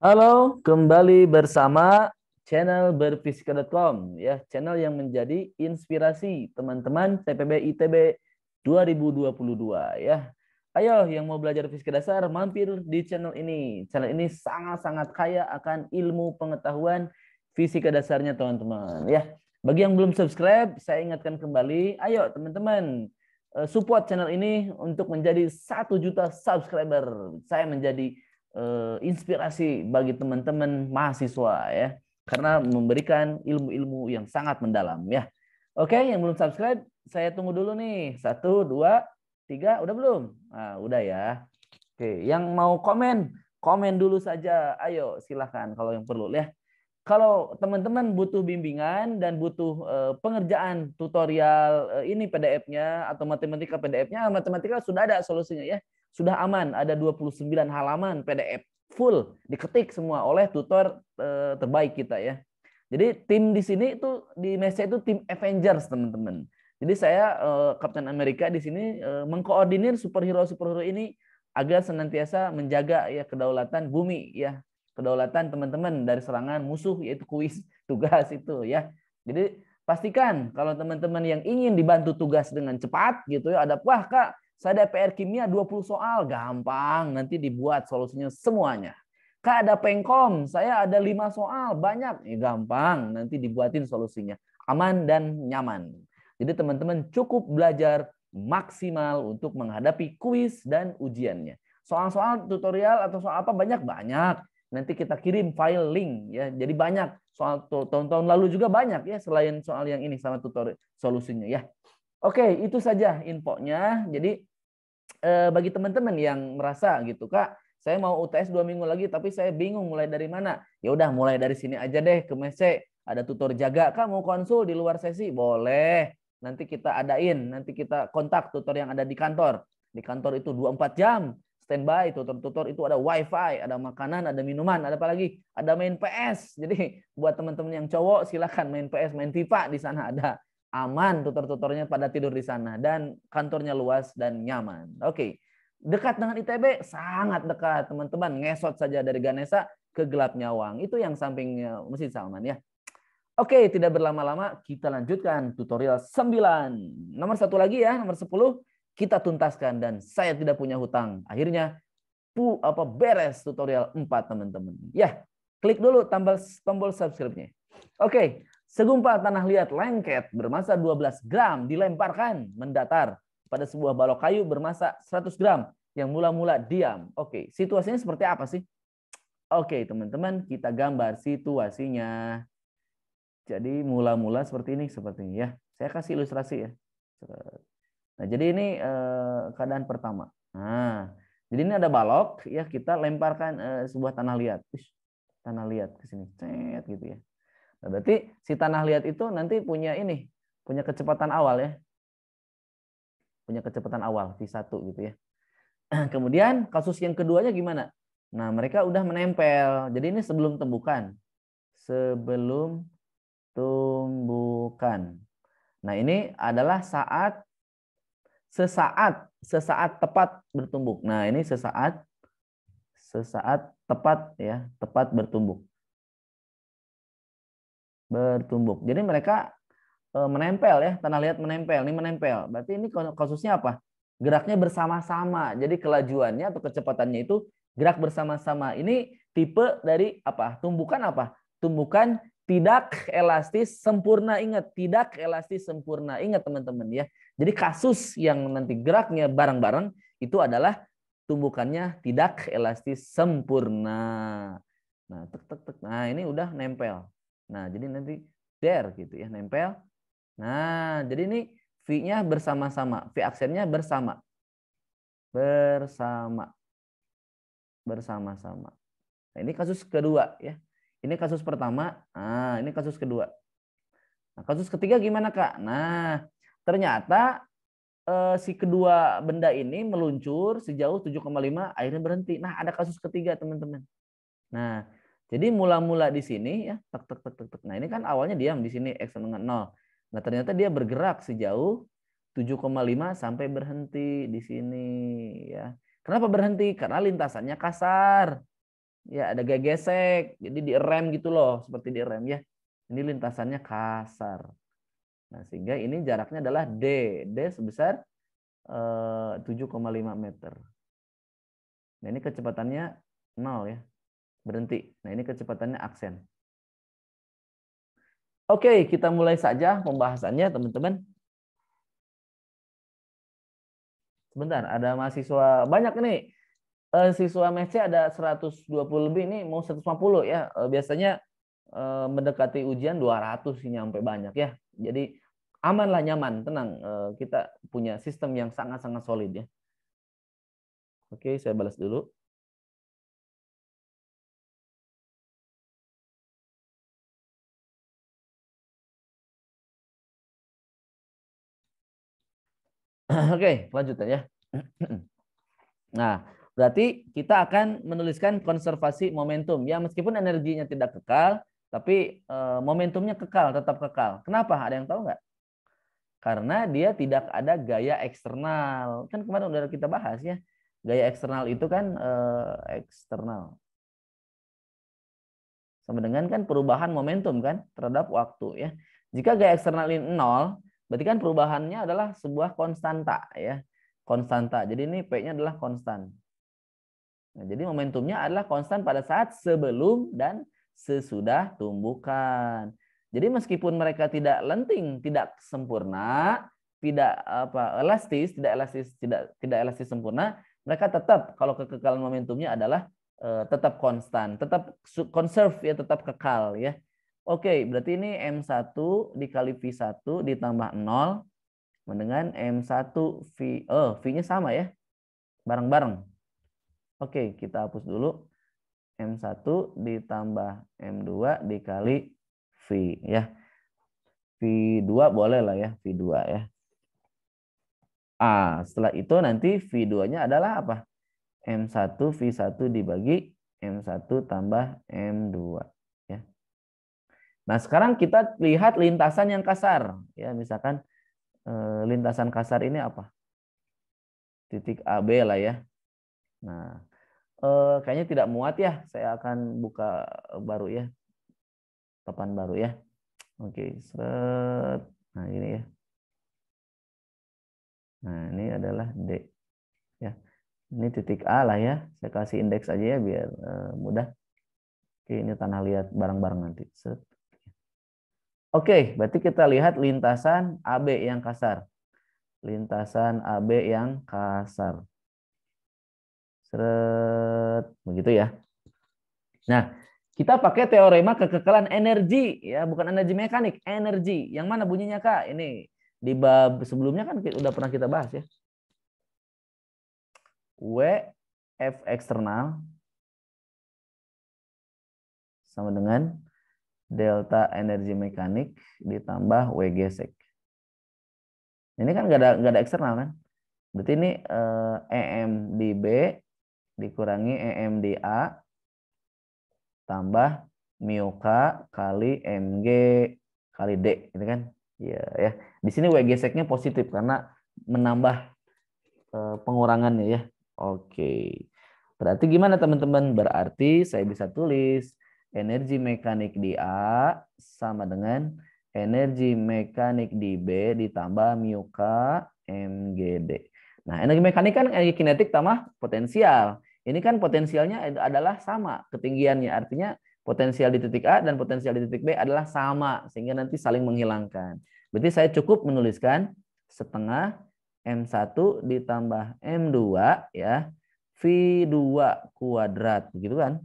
Halo, kembali bersama channel berfisika.com ya, channel yang menjadi inspirasi teman-teman TPB ITB 2022 ya. Ayo yang mau belajar fisika dasar mampir di channel ini. Channel ini sangat-sangat kaya akan ilmu pengetahuan fisika dasarnya teman-teman ya. Bagi yang belum subscribe, saya ingatkan kembali, ayo teman-teman eh, support channel ini untuk menjadi satu juta subscriber. Saya menjadi uh, inspirasi bagi teman-teman mahasiswa ya karena memberikan ilmu-ilmu yang sangat mendalam ya. Oke, yang belum subscribe saya tunggu dulu nih. Satu, dua, tiga, udah belum? Nah, udah ya. Oke, yang mau komen, komen dulu saja. Ayo, silahkan kalau yang perlu ya. Kalau teman-teman butuh bimbingan dan butuh eh, pengerjaan tutorial eh, ini PDF-nya atau matematika PDF-nya, matematika sudah ada solusinya ya sudah aman, ada 29 halaman PDF full diketik semua oleh tutor eh, terbaik kita ya. Jadi tim di sini itu di mesnya itu tim Avengers teman-teman. Jadi saya eh, Captain Amerika di sini eh, mengkoordinir superhero superhero ini agar senantiasa menjaga ya kedaulatan bumi ya kedaulatan teman-teman dari serangan musuh yaitu kuis tugas itu ya. Jadi pastikan kalau teman-teman yang ingin dibantu tugas dengan cepat gitu ya ada wah kak saya ada PR kimia 20 soal, gampang. Nanti dibuat solusinya semuanya. Kak ada pengkom, saya ada 5 soal, banyak. Ya, gampang, nanti dibuatin solusinya. Aman dan nyaman. Jadi teman-teman cukup belajar maksimal untuk menghadapi kuis dan ujiannya. Soal-soal tutorial atau soal apa banyak-banyak. Nanti kita kirim file link ya. Jadi banyak soal tahun-tahun lalu juga banyak ya selain soal yang ini sama tutorial solusinya ya. Oke, itu saja infonya. Jadi eh, bagi teman-teman yang merasa gitu kak saya mau UTS dua minggu lagi tapi saya bingung mulai dari mana ya udah mulai dari sini aja deh ke mese ada tutor jaga kak mau konsul di luar sesi boleh nanti kita adain nanti kita kontak tutor yang ada di kantor di kantor itu 24 jam standby tutor-tutor itu ada wifi ada makanan ada minuman ada apa lagi ada main PS jadi buat teman-teman yang cowok silahkan main PS main FIFA di sana ada aman tutor-tutornya pada tidur di sana dan kantornya luas dan nyaman. Oke. Okay. Dekat dengan ITB sangat dekat, teman-teman. Ngesot saja dari Ganesa ke Gelap Nyawang. Itu yang samping Masjid Salman ya. Oke, okay, tidak berlama-lama kita lanjutkan tutorial 9. Nomor satu lagi ya, nomor 10 kita tuntaskan dan saya tidak punya hutang. Akhirnya pu apa beres tutorial 4 teman-teman. Ya, klik dulu tombol tombol subscribe-nya. Oke, okay. Segumpal tanah liat lengket bermasa 12 gram dilemparkan mendatar pada sebuah balok kayu bermasa 100 gram yang mula-mula diam. Oke, situasinya seperti apa sih? Oke, teman-teman, kita gambar situasinya. Jadi mula-mula seperti ini, seperti ini ya. Saya kasih ilustrasi ya. Nah, jadi ini eh, keadaan pertama. Nah, jadi ini ada balok ya kita lemparkan eh, sebuah tanah liat. Ush, tanah liat ke sini. Cet gitu ya. Nah, berarti si tanah liat itu nanti punya ini, punya kecepatan awal ya. Punya kecepatan awal V1 gitu ya. Kemudian kasus yang keduanya gimana? Nah, mereka udah menempel. Jadi ini sebelum tumbukan. Sebelum tumbukan. Nah, ini adalah saat sesaat sesaat tepat bertumbuk. Nah, ini sesaat sesaat tepat ya, tepat bertumbuk bertumbuk. Jadi mereka eh, menempel ya, tanah liat menempel, ini menempel. Berarti ini kasusnya apa? Geraknya bersama-sama. Jadi kelajuannya atau kecepatannya itu gerak bersama-sama. Ini tipe dari apa? Tumbukan apa? Tumbukan tidak elastis sempurna. Ingat, tidak elastis sempurna. Ingat teman-teman ya. Jadi kasus yang nanti geraknya bareng-bareng itu adalah tumbukannya tidak elastis sempurna. Nah, tek tek tek. Nah, ini udah nempel. Nah, jadi nanti there gitu ya, nempel. Nah, jadi ini V-nya bersama-sama, V aksennya bersama. Bersama. Bersama-sama. Nah, ini kasus kedua ya. Ini kasus pertama, nah ini kasus kedua. Nah, kasus ketiga gimana, Kak? Nah, ternyata eh, si kedua benda ini meluncur sejauh 7,5 akhirnya berhenti. Nah, ada kasus ketiga, teman-teman. Nah, jadi mula-mula di sini ya, tek tek tek tek Nah, ini kan awalnya diam di sini x dengan 0. Nah, ternyata dia bergerak sejauh 7,5 sampai berhenti di sini ya. Kenapa berhenti? Karena lintasannya kasar. Ya, ada gesek, Jadi di rem gitu loh, seperti di rem ya. Ini lintasannya kasar. Nah, sehingga ini jaraknya adalah D. D sebesar 7,5 eh, meter. Nah, ini kecepatannya 0 ya berhenti. Nah, ini kecepatannya aksen. Oke, kita mulai saja pembahasannya, teman-teman. Sebentar, ada mahasiswa banyak nih. Eh, siswa MC ada 120 lebih nih, mau 150 ya. Eh, biasanya eh, mendekati ujian 200 sih sampai banyak ya. Jadi aman lah nyaman, tenang. kita punya sistem yang sangat-sangat solid ya. Oke, saya balas dulu. Oke, lanjutan ya. Nah, berarti kita akan menuliskan konservasi momentum. Ya, meskipun energinya tidak kekal, tapi eh, momentumnya kekal, tetap kekal. Kenapa? Ada yang tahu nggak? Karena dia tidak ada gaya eksternal. Kan kemarin udah kita bahas ya. Gaya eksternal itu kan eh, eksternal. Sama dengan kan perubahan momentum kan terhadap waktu ya. Jika gaya eksternal ini nol, Berarti kan perubahannya adalah sebuah konstanta ya. Konstanta. Jadi ini P-nya adalah konstan. Nah, jadi momentumnya adalah konstan pada saat sebelum dan sesudah tumbukan. Jadi meskipun mereka tidak lenting, tidak sempurna, tidak apa elastis, tidak elastis, tidak tidak elastis sempurna, mereka tetap kalau kekekalan momentumnya adalah uh, tetap konstan, tetap conserve ya tetap kekal ya. Oke, berarti ini M1 dikali V1 ditambah 0 dengan M1 V. Oh, V-nya sama ya. Bareng-bareng. Oke, kita hapus dulu. M1 ditambah M2 dikali V ya. V2 boleh lah ya, V2 ya. Ah, Setelah itu nanti V2-nya adalah apa? M1 V1 dibagi M1 tambah M2. Nah, sekarang kita lihat lintasan yang kasar. Ya, misalkan eh, lintasan kasar ini apa? Titik AB lah ya. Nah, eh, kayaknya tidak muat ya. Saya akan buka baru ya. Papan baru ya. Oke, seret. Nah, ini ya. Nah, ini adalah D. Ya. Ini titik A lah ya. Saya kasih indeks aja ya biar eh, mudah. Oke, ini tanah liat bareng bareng nanti. Seret. Oke, berarti kita lihat lintasan AB yang kasar. Lintasan AB yang kasar. Seret, begitu ya. Nah, kita pakai teorema kekekalan energi ya, bukan energi mekanik, energi. Yang mana bunyinya Kak? Ini di bab sebelumnya kan udah pernah kita bahas ya. W F eksternal sama dengan delta energi mekanik ditambah W gesek. Ini kan nggak ada gak ada eksternal kan? Berarti ini eh, EM di B dikurangi EM di A tambah mu K kali mg kali d Ini kan ya ya di sini w geseknya positif karena menambah eh, pengurangannya ya oke berarti gimana teman-teman berarti saya bisa tulis energi mekanik di A sama dengan energi mekanik di B ditambah mu K MGD. Nah, energi mekanik kan energi kinetik tambah potensial. Ini kan potensialnya adalah sama ketinggiannya. Artinya potensial di titik A dan potensial di titik B adalah sama. Sehingga nanti saling menghilangkan. Berarti saya cukup menuliskan setengah M1 ditambah M2 ya V2 kuadrat. Begitu kan?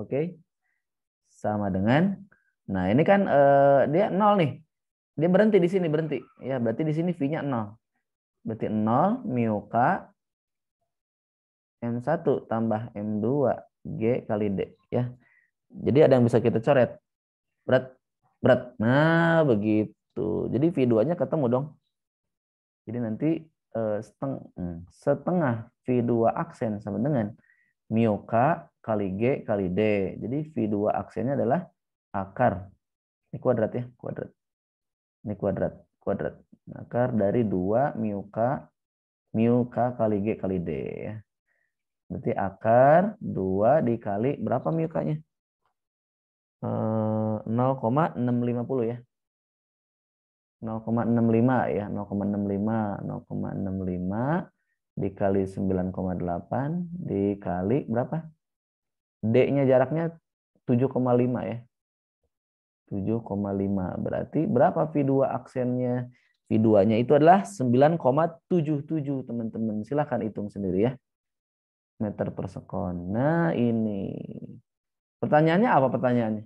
Oke. Sama dengan Nah, ini kan eh, dia nol nih. Dia berhenti di sini, berhenti. Ya, berarti di sini V-nya 0. Berarti 0 mu K M1 tambah M2 G kali D. ya Jadi ada yang bisa kita coret. Berat, berat. Nah, begitu. Jadi V2-nya ketemu dong. Jadi nanti eh, seteng, setengah V2 aksen sama dengan Mu K kali G kali D. Jadi V2 aksennya adalah akar. Ini kuadrat ya, kuadrat. Ini kuadrat, kuadrat. Nah, akar dari 2 mu K, mu K kali G kali D. Ya. Berarti akar 2 dikali berapa mu K-nya? 0,650 ya. 0,65 ya, 0,65, 0,65 dikali 9,8 dikali berapa? D-nya jaraknya 7,5 ya. 7,5 berarti berapa V2 aksennya? V2-nya itu adalah 9,77 teman-teman. Silahkan hitung sendiri ya. Meter per sekon. Nah ini. Pertanyaannya apa pertanyaannya?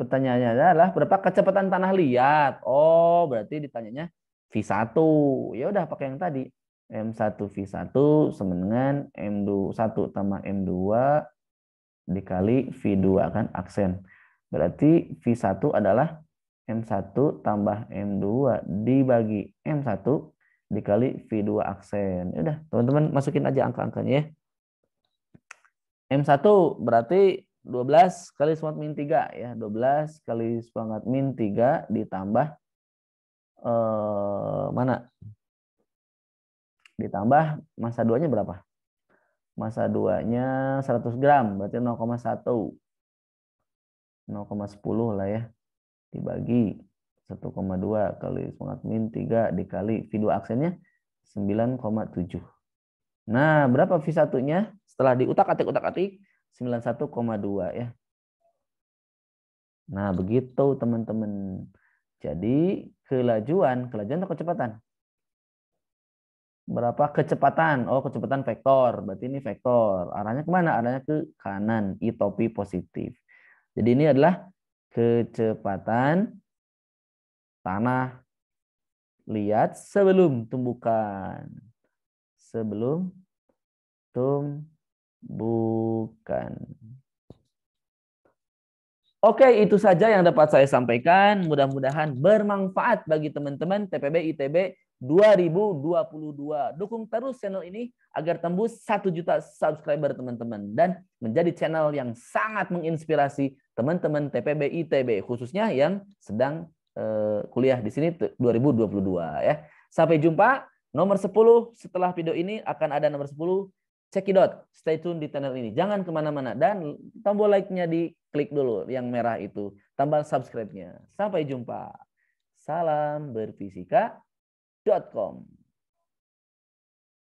Pertanyaannya adalah berapa kecepatan tanah liat? Oh berarti ditanyanya V1. Ya udah pakai yang tadi. M1V1 sama dengan M1 tambah M2 dikali V2 kan aksen. Berarti V1 adalah M1 tambah M2 dibagi M1 dikali V2 aksen. Ya udah, teman-teman masukin aja angka-angkanya ya. M1 berarti 12 kali semangat min 3 ya. 12 kali semangat min 3 ditambah eh, mana? ditambah masa duanya berapa? masa duanya 100 gram, berarti 0,1. 0,10 lah ya. Dibagi 1,2 kali semangat min 3 dikali video aksennya 9,7. Nah, berapa V1-nya? Setelah diutak-atik-utak-atik, 91,2 ya. Nah, begitu teman-teman. Jadi, kelajuan, kelajuan atau kecepatan? berapa kecepatan? Oh, kecepatan vektor. Berarti ini vektor. Arahnya kemana? Arahnya ke kanan. I topi positif. Jadi ini adalah kecepatan tanah lihat sebelum tumbukan. Sebelum tumbukan. Oke, itu saja yang dapat saya sampaikan. Mudah-mudahan bermanfaat bagi teman-teman TPB ITB 2022. Dukung terus channel ini agar tembus 1 juta subscriber teman-teman dan menjadi channel yang sangat menginspirasi teman-teman TPB ITB khususnya yang sedang eh, kuliah di sini 2022 ya. Sampai jumpa nomor 10 setelah video ini akan ada nomor 10 cekidot stay tune di channel ini jangan kemana-mana dan tombol like-nya di klik dulu yang merah itu tambah subscribe-nya sampai jumpa salam berfisika www.com